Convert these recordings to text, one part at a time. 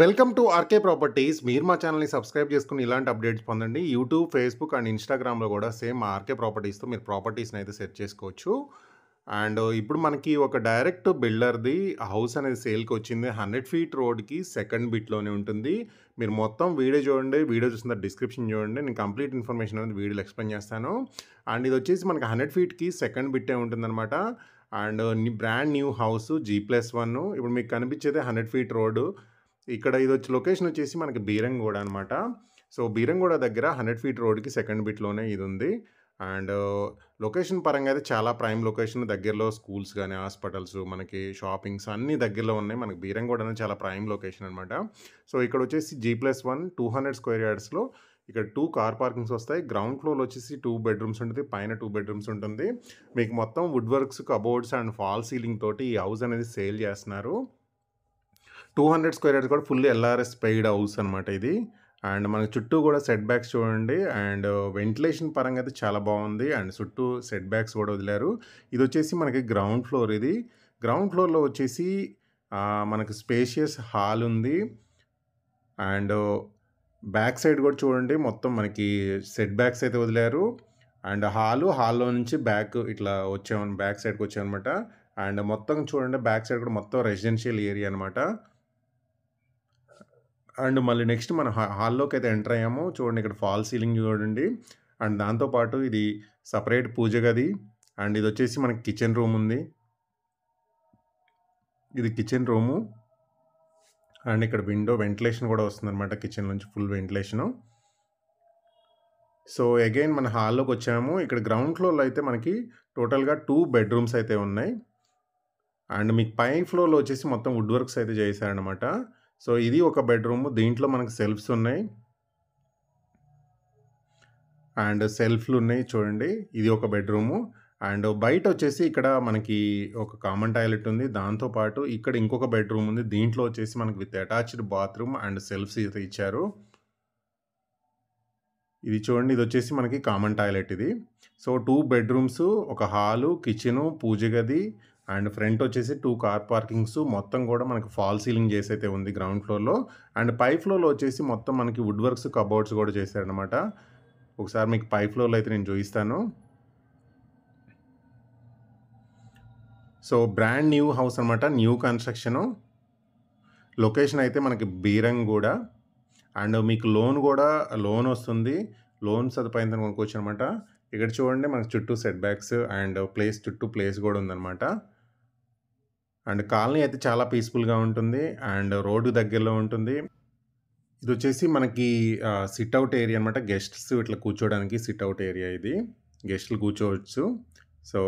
welcome to RK properties మీరు మా ఛానల్ని సబ్స్క్రైబ్ చేసుకుని ఇలాంటి అప్డేట్స్ పొందండి యూట్యూబ్ ఫేస్బుక్ అండ్ ఇన్స్టాగ్రామ్లో కూడా సేమ్ ఆర్కే ప్రాపర్టీస్తో మీరు ప్రాపర్టీస్ని అయితే సెర్చ్ చేసుకోవచ్చు అండ్ ఇప్పుడు మనకి ఒక డైరెక్ట్ బిల్డర్ది హౌస్ అనేది సేల్కి వచ్చింది హండ్రెడ్ ఫీట్ రోడ్కి సెకండ్ బిట్లోనే ఉంటుంది మీరు మొత్తం వీడియో చూడండి వీడియో చూసిన డిస్క్రిప్షన్ చూడండి నేను కంప్లీట్ ఇన్ఫర్మేషన్ అనేది వీడియోలో ఎక్స్ప్లెయిన్ చేస్తాను అండ్ ఇది వచ్చేసి మనకి హండ్రెడ్ ఫీట్కి సెకండ్ బిట్టే ఉంటుందన్నమాట and brand new house G plus one ఇప్పుడు మీకు కనిపించేది హండ్రెడ్ ఫీట్ రోడ్డు ఇక్కడ ఇది వచ్చి లొకేషన్ వచ్చేసి మనకి బీరంగూడ అనమాట సో బీరంగూడ దగ్గర హండ్రెడ్ ఫీట్ రోడ్కి సెకండ్ బిట్లోనే ఇది ఉంది అండ్ లొకేషన్ పరంగా అయితే చాలా ప్రైమ్ లొకేషన్ దగ్గరలో స్కూల్స్ కానీ హాస్పిటల్స్ మనకి షాపింగ్స్ అన్ని దగ్గరలో ఉన్నాయి మనకి బీరంగూడ అనేది చాలా ప్రైమ్ లొకేషన్ అనమాట సో ఇక్కడ వచ్చేసి G plus one two hundred square యార్డ్స్లో ఇక్కడ టూ కార్ పార్కింగ్స్ వస్తాయి గ్రౌండ్ ఫ్లోర్లో వచ్చేసి టూ బెడ్రూమ్స్ ఉంటుంది పైన టూ బెడ్రూమ్స్ ఉంటుంది మీకు మొత్తం wood works cupboards and fall ceiling తోటి ఈ హౌస్ అనేది సేల్ చేస్తున్నారు టూ హండ్రెడ్ స్క్వేర్ యార్డ్స్ కూడా ఫుల్ ఎల్ఆర్ఎస్ పెయిడ్ హౌస్ అనమాట ఇది అండ్ మన చుట్టూ కూడా సెట్ బ్యాక్స్ చూడండి అండ్ వెంటిలేషన్ పరంగా అయితే చాలా బాగుంది అండ్ చుట్టూ సెట్ బ్యాక్స్ కూడా వదిలారు ఇది వచ్చేసి మనకి గ్రౌండ్ ఫ్లోర్ ఇది గ్రౌండ్ ఫ్లోర్లో వచ్చేసి మనకు స్పేషియస్ హాల్ ఉంది అండ్ బ్యాక్ సైడ్ కూడా చూడండి మొత్తం మనకి సెట్ బ్యాక్స్ అయితే వదిలారు అండ్ హాలు హాల్లో నుంచి బ్యాక్ ఇట్లా వచ్చామని బ్యాక్ సైడ్కి వచ్చామన్నమాట అండ్ మొత్తం చూడండి బ్యాక్ సైడ్ కూడా మొత్తం రెసిడెన్షియల్ ఏరియా అనమాట అండ్ మళ్ళీ నెక్స్ట్ మన హాల్లోకి అయితే ఎంటర్ అయ్యాము చూడండి ఇక్కడ ఫాల్ సీలింగ్ చూడండి అండ్ దాంతోపాటు ఇది సపరేట్ పూజ గది అండ్ ఇది వచ్చేసి మనకి కిచెన్ రూమ్ ఉంది ఇది కిచెన్ రూము అండ్ ఇక్కడ విండో వెంటిలేషన్ కూడా వస్తుందన్నమాట కిచెన్ నుంచి ఫుల్ వెంటిలేషను సో అగైన్ మన హాల్లోకి వచ్చాము ఇక్కడ గ్రౌండ్ ఫ్లోర్లో అయితే మనకి టోటల్గా టూ బెడ్రూమ్స్ అయితే ఉన్నాయి అండ్ మీకు పై ఫ్లోర్లో వచ్చేసి మొత్తం వుడ్ వర్క్స్ అయితే చేశారనమాట సో ఇది ఒక బెడ్రూమ్ దీంట్లో మనకు సెల్ఫ్స్ ఉన్నాయి అండ్ సెల్ఫ్లు ఉన్నాయి చూడండి ఇది ఒక బెడ్రూము అండ్ బయట వచ్చేసి ఇక్కడ మనకి ఒక కామన్ టాయిలెట్ ఉంది దాంతోపాటు ఇక్కడ ఇంకొక బెడ్రూమ్ ఉంది దీంట్లో వచ్చేసి మనకి with attached bathroom and shelves ఇచ్చారు ఇది చూడండి ఇది వచ్చేసి మనకి కామన్ టాయిలెట్ ఇది సో టూ బెడ్రూమ్స్ ఒక హాలు కిచెను పూజ గది అండ్ ఫ్రంట్ వచ్చేసి టూ కార్ పార్కింగ్స్ మొత్తం కూడా మనకి ఫాల్ సీలింగ్ చేసి అయితే ఉంది గ్రౌండ్ ఫ్లోర్లో అండ్ పై ఫ్లోర్లో వచ్చేసి మొత్తం మనకి వుడ్ వర్క్స్ కబోర్డ్స్ కూడా చేశారనమాట ఒకసారి మీకు పై ఫ్లోర్లో అయితే నేను చూపిస్తాను సో బ్రాండ్ న్యూ హౌస్ అనమాట న్యూ కన్స్ట్రక్షను లొకేషన్ అయితే మనకి బీరంగ్ కూడా అండ్ మీకు లోన్ కూడా లోన్ వస్తుంది లోన్ సదుపాయంతో కొనుక్కోవచ్చు అనమాట ఇక్కడ చూడండి మనకు చుట్టూ సెట్ బ్యాక్స్ అండ్ ప్లేస్ చుట్టూ ప్లేస్ కూడా ఉందన్నమాట అండ్ కాలనీ అయితే చాలా పీస్ఫుల్గా ఉంటుంది అండ్ రోడ్డు దగ్గరలో ఉంటుంది ఇది వచ్చేసి మనకి సిట్అవుట్ ఏరియా అనమాట గెస్ట్స్ ఇట్లా కూర్చోవడానికి సిట్అవుట్ ఏరియా ఇది గెస్ట్లు కూర్చోవచ్చు సో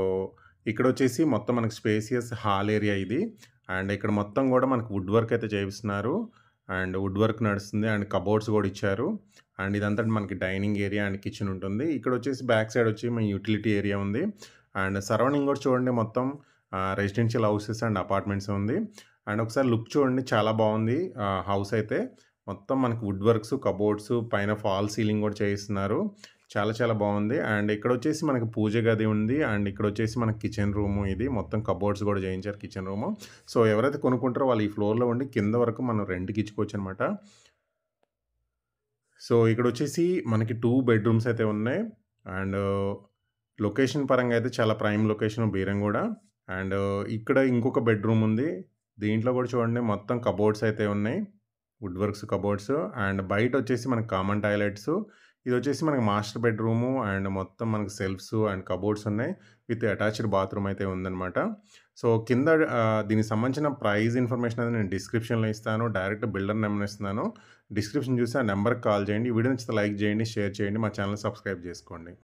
ఇక్కడ వచ్చేసి మొత్తం మనకి స్పేసియస్ హాల్ ఏరియా ఇది అండ్ ఇక్కడ మొత్తం కూడా మనకు వుడ్ వర్క్ అయితే చేయిస్తున్నారు అండ్ వుడ్ వర్క్ నడుస్తుంది అండ్ కబోర్డ్స్ కూడా ఇచ్చారు అండ్ ఇదంతా మనకి డైనింగ్ ఏరియా అండ్ కిచెన్ ఉంటుంది ఇక్కడ వచ్చేసి బ్యాక్ సైడ్ వచ్చి మన యూటిలిటీ ఏరియా ఉంది అండ్ సరౌండింగ్ కూడా చూడండి మొత్తం రెసిడెన్షియల్ హౌసెస్ అండ్ అపార్ట్మెంట్స్ ఉంది అండ్ ఒకసారి లుక్ చూడండి చాలా బాగుంది హౌస్ అయితే మొత్తం మనకి వుడ్ వర్క్స్ కబోర్డ్స్ పైన ఫాల్ సీలింగ్ కూడా చేయిస్తున్నారు చాలా చాలా బాగుంది అండ్ ఇక్కడ వచ్చేసి మనకి పూజ గది ఉంది అండ్ ఇక్కడ వచ్చేసి మనకి కిచెన్ రూమ్ ఇది మొత్తం కబోర్డ్స్ కూడా చేయించారు కిచెన్ రూమ్ సో ఎవరైతే కొనుక్కుంటారో వాళ్ళు ఈ ఫ్లోర్లో ఉండి కింద వరకు మనం రెంట్కి ఇచ్చుకోవచ్చు అనమాట సో ఇక్కడ వచ్చేసి మనకి టూ బెడ్రూమ్స్ అయితే ఉన్నాయి అండ్ లొకేషన్ పరంగా అయితే చాలా ప్రైమ్ లొకేషన్ బీరం కూడా అండ్ ఇక్కడ ఇంకొక బెడ్రూమ్ ఉంది దీంట్లో కూడా చూడండి మొత్తం కబోర్డ్స్ అయితే ఉన్నాయి వుడ్ వర్క్స్ కబోర్డ్స్ అండ్ బయట వచ్చేసి మనకి కామన్ టాయిలెట్స్ ఇది వచ్చేసి మనకి మాస్టర్ బెడ్రూము అండ్ మొత్తం మనకి సెల్ఫ్స్ అండ్ కబోర్డ్స్ ఉన్నాయి విత్ అటాచ్డ్ బాత్రూమ్ అయితే ఉందన్నమాట సో కింద దీనికి సంబంధించిన ప్రైస్ ఇన్ఫర్మేషన్ అనేది నేను డిస్క్రిప్షన్లో ఇస్తాను డైరెక్ట్ బిల్డర్ నెంబర్ ఇస్తున్నాను డిస్క్రిప్షన్ చూసి ఆ నెంబర్కి కాల్ చేయండి వీడియో నచ్చితే లైక్ చేయండి షేర్ చేయండి మా ఛానల్ సబ్స్క్రైబ్ చేసుకోండి